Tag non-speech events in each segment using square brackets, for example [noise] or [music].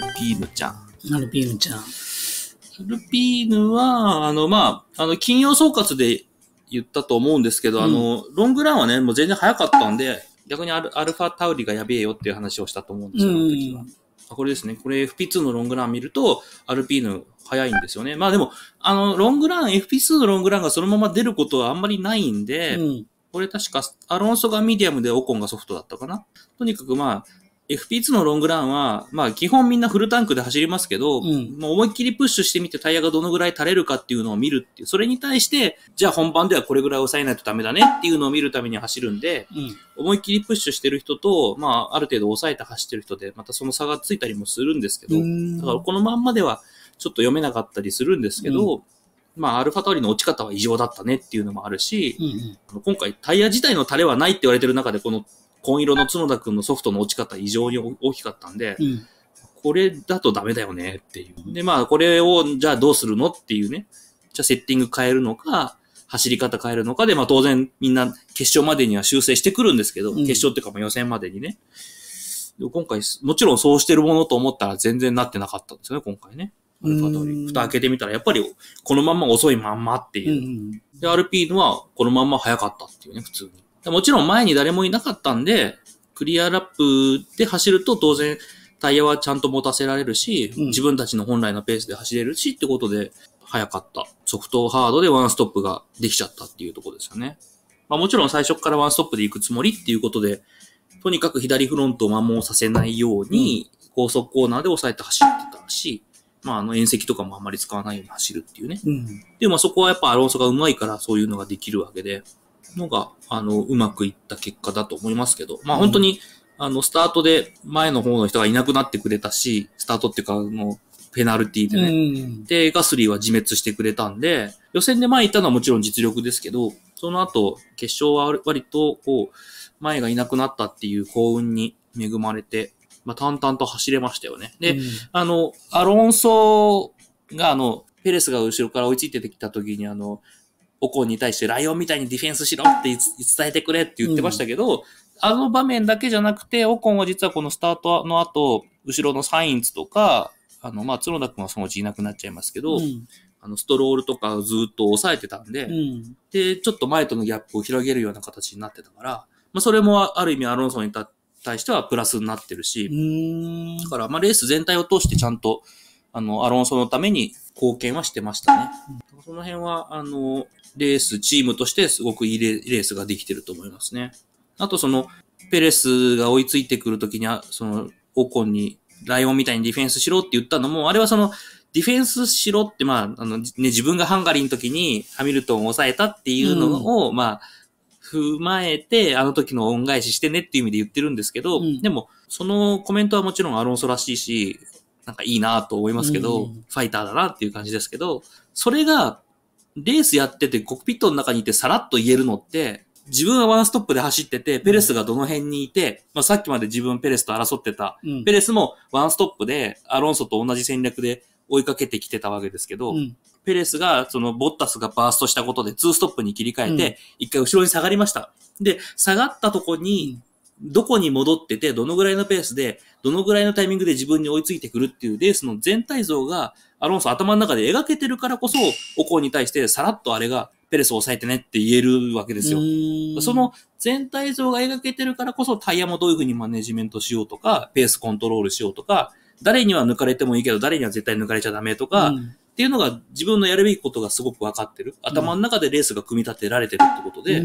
ルピーヌちゃん。アルピーヌちゃん。アルピーヌは、あの、まあ、あの、金曜総括で言ったと思うんですけど、うん、あの、ロングランはね、もう全然早かったんで、逆にアルアルファタウリがやべえよっていう話をしたと思うんですよ、ああこれですね。これ FP2 のロングラン見ると、アルピーヌ早いんですよね。まあでも、あの、ロングラン、FP2 のロングランがそのまま出ることはあんまりないんで、うん、これ確か、アロンソがミディアムでオコンがソフトだったかな。とにかくまあ、FP2 のロングランは、まあ基本みんなフルタンクで走りますけど、うん、もう思いっきりプッシュしてみてタイヤがどのぐらい垂れるかっていうのを見るっていう、それに対して、じゃあ本番ではこれぐらい抑えないとダメだねっていうのを見るために走るんで、うん、思いっきりプッシュしてる人と、まあある程度抑えて走ってる人で、またその差がついたりもするんですけど、だからこのまんまではちょっと読めなかったりするんですけど、うんまあ、アルファタオリの落ち方は異常だったねっていうのもあるし、うんうん、今回タイヤ自体の垂れはないって言われてる中で、この紺色の角田くんのソフトの落ち方異常に大きかったんで、うん、これだとダメだよねっていう。で、まあ、これを、じゃあどうするのっていうね。じゃあセッティング変えるのか、走り方変えるのかで、まあ当然みんな決勝までには修正してくるんですけど、うん、決勝っていうかまあ予選までにね。今回、もちろんそうしてるものと思ったら全然なってなかったんですよね、今回ね。アルファ通り。蓋開けてみたら、やっぱりこのまんま遅いまんまっていう。うんうん、で、RP のはこのまんま早かったっていうね、普通に。もちろん前に誰もいなかったんで、クリアラップで走ると当然タイヤはちゃんと持たせられるし、うん、自分たちの本来のペースで走れるしってことで、早かった。ソフトハードでワンストップができちゃったっていうとこですよね。まあもちろん最初からワンストップで行くつもりっていうことで、とにかく左フロントを摩耗させないように、高速コーナーで抑えて走ってたし、まああの縁石とかもあんまり使わないように走るっていうね。うん、で、まあそこはやっぱアロンソが上手いからそういうのができるわけで、のが、あの、うまくいった結果だと思いますけど、まあ本当に、あの、スタートで前の方の人がいなくなってくれたし、スタートっていうか、あの、ペナルティでね、で、ガスリーは自滅してくれたんで、予選で前行ったのはもちろん実力ですけど、その後、決勝は割と、こう、前がいなくなったっていう幸運に恵まれて、まあ、淡々と走れましたよね。で、あの、アロンソが、あの、ペレスが後ろから追いついてきた時に、あの、おこんに対してライオンみたいにディフェンスしろって伝えてくれって言ってましたけど、うん、あの場面だけじゃなくて、オコンは実はこのスタートの後、後ろのサインツとか、あの、まあ、角田君はそのうちいなくなっちゃいますけど、うん、あの、ストロールとかずっと抑えてたんで、うん、で、ちょっと前とのギャップを広げるような形になってたから、まあ、それもある意味アロンソンに対してはプラスになってるし、だから、まあ、レース全体を通してちゃんと、あの、アロンソのために貢献はしてましたね。その辺は、あの、レース、チームとしてすごくいいレースができてると思いますね。あとその、ペレスが追いついてくるときに、その、オコンに、ライオンみたいにディフェンスしろって言ったのも、あれはその、ディフェンスしろって、まあ、あの、ね、自分がハンガリーの時にハミルトンを抑えたっていうのを、うん、まあ、踏まえて、あの時の恩返ししてねっていう意味で言ってるんですけど、うん、でも、そのコメントはもちろんアロンソらしいし、なんかいいなと思いますけど、うん、ファイターだなっていう感じですけど、それが、レースやっててコックピットの中にいてさらっと言えるのって、自分はワンストップで走ってて、ペレスがどの辺にいて、まあさっきまで自分ペレスと争ってた、うん、ペレスもワンストップでアロンソと同じ戦略で追いかけてきてたわけですけど、うん、ペレスが、そのボッタスがバーストしたことで2ストップに切り替えて、1回後ろに下がりました。で、下がったとこに、どこに戻ってて、どのぐらいのペースで、どのぐらいのタイミングで自分に追いついてくるっていうレースの全体像が、アロンソ頭の中で描けてるからこそ、おこうに対してさらっとあれがペレスを抑えてねって言えるわけですよ。その全体像が描けてるからこそ、タイヤもどういうふうにマネジメントしようとか、ペースコントロールしようとか、誰には抜かれてもいいけど、誰には絶対抜かれちゃダメとか、っていうのが自分のやるべきことがすごく分かってる。頭の中でレースが組み立てられてるってことで、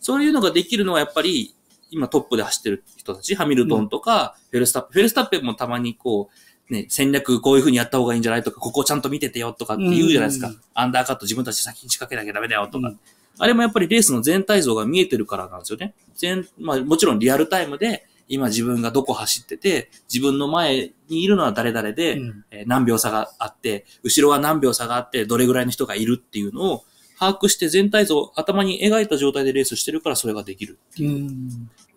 そういうのができるのはやっぱり今トップで走ってる人たち、ハミルトンとか、フェルスタッペフェルスタッペンもたまにこう、ね、戦略こういうふうにやった方がいいんじゃないとか、ここちゃんと見ててよとかって言うじゃないですか。アンダーカット自分たち先に仕掛けなきゃダメだよとか。あれもやっぱりレースの全体像が見えてるからなんですよね。全、まあもちろんリアルタイムで、今自分がどこ走ってて、自分の前にいるのは誰々で、うん、え何秒差があって、後ろは何秒差があって、どれぐらいの人がいるっていうのを、把握して全体像を頭に描いた状態でレースしてるからそれができる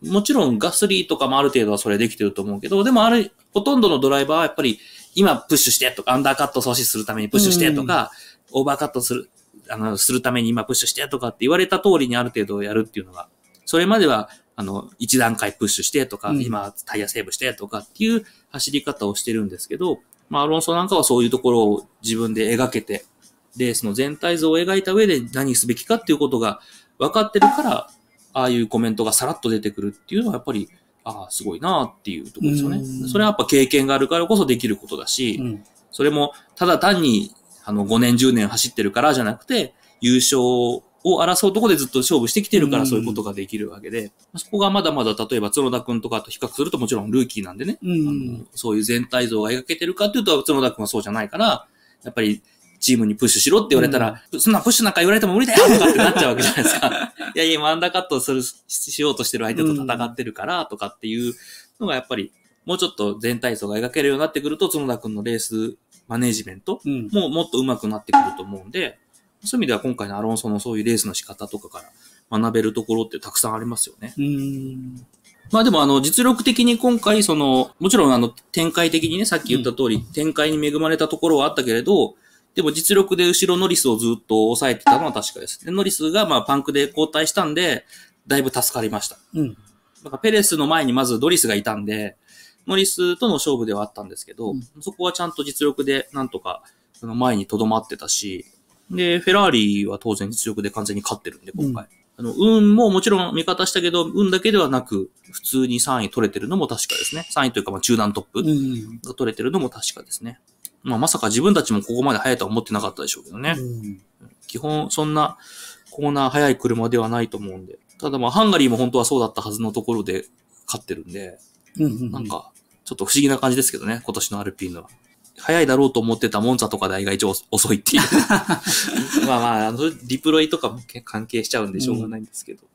もちろんガスリーとかもある程度はそれできてると思うけど、でもあれ、ほとんどのドライバーはやっぱり今プッシュしてとか、アンダーカット阻止するためにプッシュしてとか、オーバーカットする、あの、するために今プッシュしてとかって言われた通りにある程度やるっていうのが、それまではあの、一段階プッシュしてとか、うん、今タイヤセーブしてとかっていう走り方をしてるんですけど、まあ、アロンソなんかはそういうところを自分で描けて、レースの全体像を描いた上で何すべきかっていうことが分かってるから、ああいうコメントがさらっと出てくるっていうのはやっぱり、ああ、すごいなっていうところですよね。それはやっぱ経験があるからこそできることだし、うん、それもただ単にあの5年10年走ってるからじゃなくて、優勝を争うとこでずっと勝負してきてるからそういうことができるわけで、そこがまだまだ例えば角田くんとかと比較するともちろんルーキーなんでね、あのそういう全体像が描けてるかっていうと角田くんはそうじゃないから、やっぱりチームにプッシュしろって言われたら、うん、そんなプッシュなんか言われても無理だよとかってなっちゃうわけじゃないですか。[laughs] いやいや、今ンダーカットする、しようとしてる相手と戦ってるからとかっていうのがやっぱり、もうちょっと全体像が描けるようになってくると、角田くんのレースマネジメントももっと上手くなってくると思うんで、うん、そういう意味では今回のアロンソのそういうレースの仕方とかから学べるところってたくさんありますよね。うんまあでもあの実力的に今回その、もちろんあの展開的にね、さっき言った通り展開に恵まれたところはあったけれど、でも実力で後ろノリスをずっと抑えてたのは確かです。でノリスがまあパンクで交代したんで、だいぶ助かりました。うん。だからペレスの前にまずドリスがいたんで、ノリスとの勝負ではあったんですけど、うん、そこはちゃんと実力でなんとかその前に留まってたし、で、フェラーリは当然実力で完全に勝ってるんで、今回。うん、あの、運ももちろん味方したけど、運だけではなく、普通に3位取れてるのも確かですね。3位というか、まあ、中段トップが取れてるのも確かですね。うんまあ、まさか自分たちもここまで速いとは思ってなかったでしょうけどね。うん、基本、そんな、コーナー速い車ではないと思うんで。ただまあ、ハンガリーも本当はそうだったはずのところで勝ってるんで、うんうんうん、なんか、ちょっと不思議な感じですけどね、今年のアルピーヌは。早いだろうと思ってたモンザとかで意外と遅いっていう [laughs] まあまあ、あの、リプロイとかも関係しちゃうんでしょうがないんですけど。うん